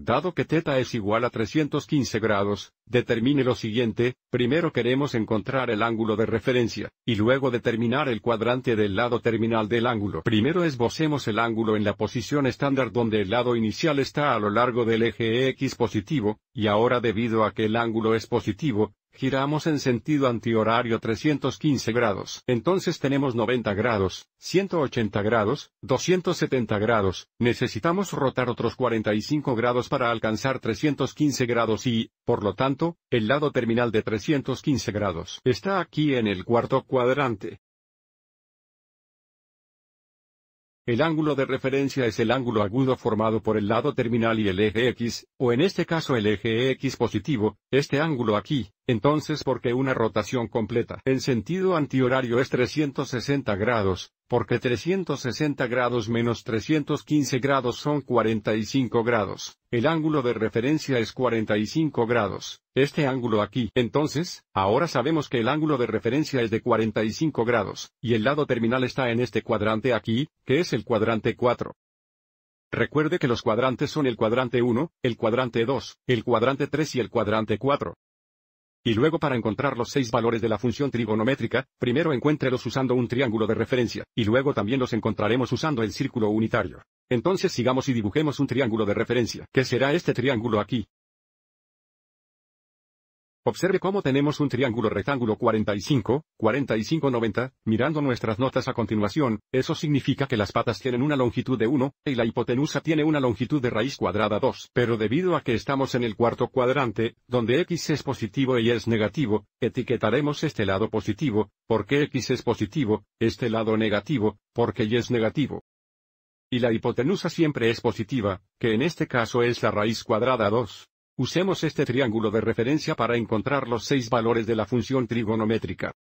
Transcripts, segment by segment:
Dado que θ es igual a 315 grados, determine lo siguiente, primero queremos encontrar el ángulo de referencia, y luego determinar el cuadrante del lado terminal del ángulo. Primero esbocemos el ángulo en la posición estándar donde el lado inicial está a lo largo del eje X positivo, y ahora debido a que el ángulo es positivo, giramos en sentido antihorario 315 grados. Entonces tenemos 90 grados, 180 grados, 270 grados, necesitamos rotar otros 45 grados para alcanzar 315 grados y, por lo tanto, el lado terminal de 315 grados está aquí en el cuarto cuadrante. El ángulo de referencia es el ángulo agudo formado por el lado terminal y el eje X, o en este caso el eje X positivo, este ángulo aquí, entonces porque una rotación completa en sentido antihorario es 360 grados, porque 360 grados menos 315 grados son 45 grados, el ángulo de referencia es 45 grados, este ángulo aquí. Entonces, ahora sabemos que el ángulo de referencia es de 45 grados, y el lado terminal está en este cuadrante aquí, que es el cuadrante 4. Recuerde que los cuadrantes son el cuadrante 1, el cuadrante 2, el cuadrante 3 y el cuadrante 4. Y luego para encontrar los seis valores de la función trigonométrica, primero encuéntrelos usando un triángulo de referencia, y luego también los encontraremos usando el círculo unitario. Entonces sigamos y dibujemos un triángulo de referencia. que será este triángulo aquí? Observe cómo tenemos un triángulo rectángulo 45, 45, 90, mirando nuestras notas a continuación, eso significa que las patas tienen una longitud de 1, y la hipotenusa tiene una longitud de raíz cuadrada 2. Pero debido a que estamos en el cuarto cuadrante, donde x es positivo y es negativo, etiquetaremos este lado positivo, porque x es positivo, este lado negativo, porque y es negativo y la hipotenusa siempre es positiva, que en este caso es la raíz cuadrada 2. Usemos este triángulo de referencia para encontrar los seis valores de la función trigonométrica.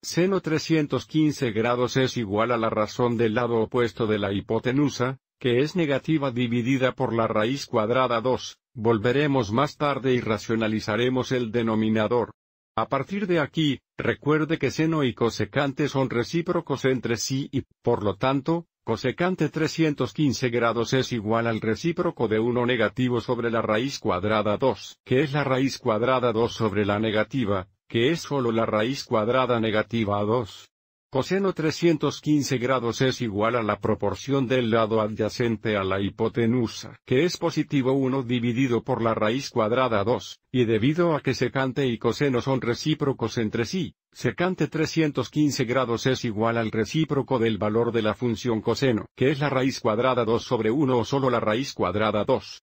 Seno 315 grados es igual a la razón del lado opuesto de la hipotenusa, que es negativa dividida por la raíz cuadrada 2, volveremos más tarde y racionalizaremos el denominador. A partir de aquí, recuerde que seno y cosecante son recíprocos entre sí y, por lo tanto, secante 315 grados es igual al recíproco de 1 negativo sobre la raíz cuadrada 2, que es la raíz cuadrada 2 sobre la negativa, que es solo la raíz cuadrada negativa 2. Coseno 315 grados es igual a la proporción del lado adyacente a la hipotenusa, que es positivo 1 dividido por la raíz cuadrada 2, y debido a que secante y coseno son recíprocos entre sí, secante 315 grados es igual al recíproco del valor de la función coseno, que es la raíz cuadrada 2 sobre 1 o solo la raíz cuadrada 2.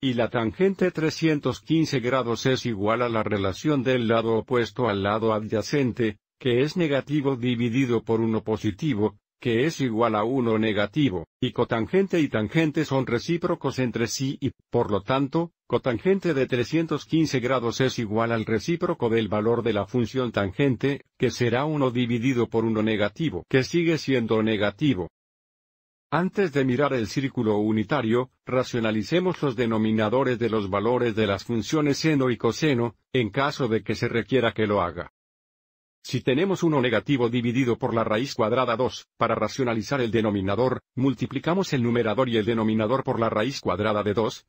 Y la tangente 315 grados es igual a la relación del lado opuesto al lado adyacente, que es negativo dividido por uno positivo, que es igual a 1 negativo, y cotangente y tangente son recíprocos entre sí y, por lo tanto, cotangente de 315 grados es igual al recíproco del valor de la función tangente, que será 1 dividido por 1 negativo, que sigue siendo negativo. Antes de mirar el círculo unitario, racionalicemos los denominadores de los valores de las funciones seno y coseno, en caso de que se requiera que lo haga. Si tenemos 1 negativo dividido por la raíz cuadrada 2, para racionalizar el denominador, multiplicamos el numerador y el denominador por la raíz cuadrada de 2,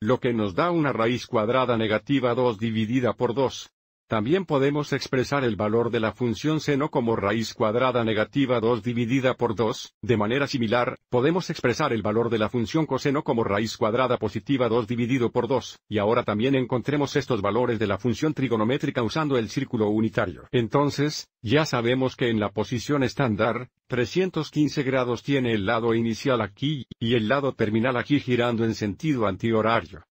lo que nos da una raíz cuadrada negativa 2 dividida por 2. También podemos expresar el valor de la función seno como raíz cuadrada negativa 2 dividida por 2. De manera similar, podemos expresar el valor de la función coseno como raíz cuadrada positiva 2 dividido por 2. Y ahora también encontremos estos valores de la función trigonométrica usando el círculo unitario. Entonces, ya sabemos que en la posición estándar, 315 grados tiene el lado inicial aquí, y el lado terminal aquí girando en sentido antihorario.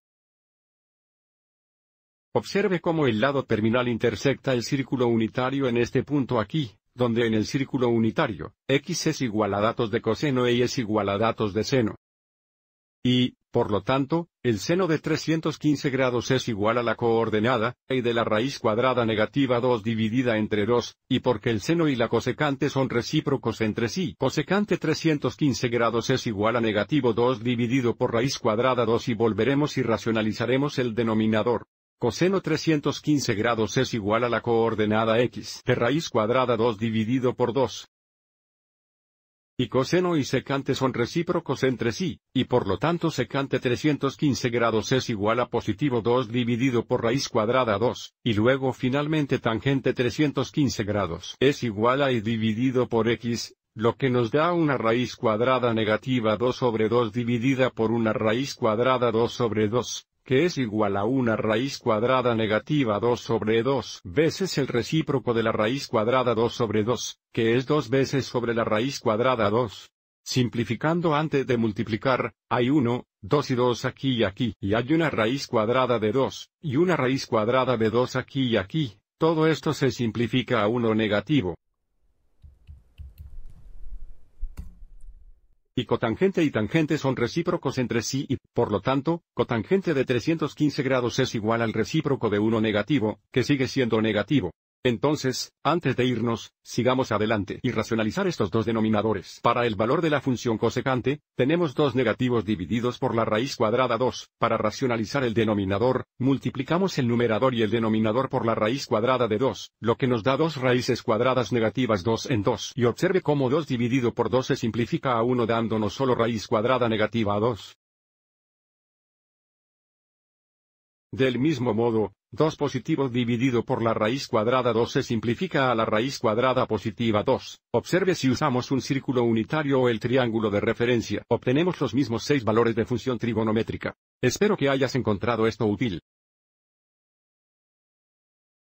Observe cómo el lado terminal intersecta el círculo unitario en este punto aquí, donde en el círculo unitario, x es igual a datos de coseno y es igual a datos de seno. Y, por lo tanto, el seno de 315 grados es igual a la coordenada, y de la raíz cuadrada negativa 2 dividida entre 2, y porque el seno y la cosecante son recíprocos entre sí, cosecante 315 grados es igual a negativo 2 dividido por raíz cuadrada 2 y volveremos y racionalizaremos el denominador. Coseno 315 grados es igual a la coordenada x de raíz cuadrada 2 dividido por 2. Y coseno y secante son recíprocos entre sí, y por lo tanto secante 315 grados es igual a positivo 2 dividido por raíz cuadrada 2, y luego finalmente tangente 315 grados es igual a y dividido por x, lo que nos da una raíz cuadrada negativa 2 sobre 2 dividida por una raíz cuadrada 2 sobre 2 que es igual a una raíz cuadrada negativa 2 sobre 2 veces el recíproco de la raíz cuadrada 2 sobre 2, que es 2 veces sobre la raíz cuadrada 2. Simplificando antes de multiplicar, hay 1, 2 y 2 aquí y aquí, y hay una raíz cuadrada de 2, y una raíz cuadrada de 2 aquí y aquí, todo esto se simplifica a 1 negativo. y cotangente y tangente son recíprocos entre sí y, por lo tanto, cotangente de 315 grados es igual al recíproco de 1 negativo, que sigue siendo negativo. Entonces, antes de irnos, sigamos adelante y racionalizar estos dos denominadores. Para el valor de la función cosecante, tenemos dos negativos divididos por la raíz cuadrada 2. Para racionalizar el denominador, multiplicamos el numerador y el denominador por la raíz cuadrada de 2, lo que nos da dos raíces cuadradas negativas 2 en 2. Y observe cómo 2 dividido por 2 se simplifica a 1 dándonos solo raíz cuadrada negativa a 2. Del mismo modo, 2 positivo dividido por la raíz cuadrada 2 se simplifica a la raíz cuadrada positiva 2. Observe si usamos un círculo unitario o el triángulo de referencia. Obtenemos los mismos 6 valores de función trigonométrica. Espero que hayas encontrado esto útil.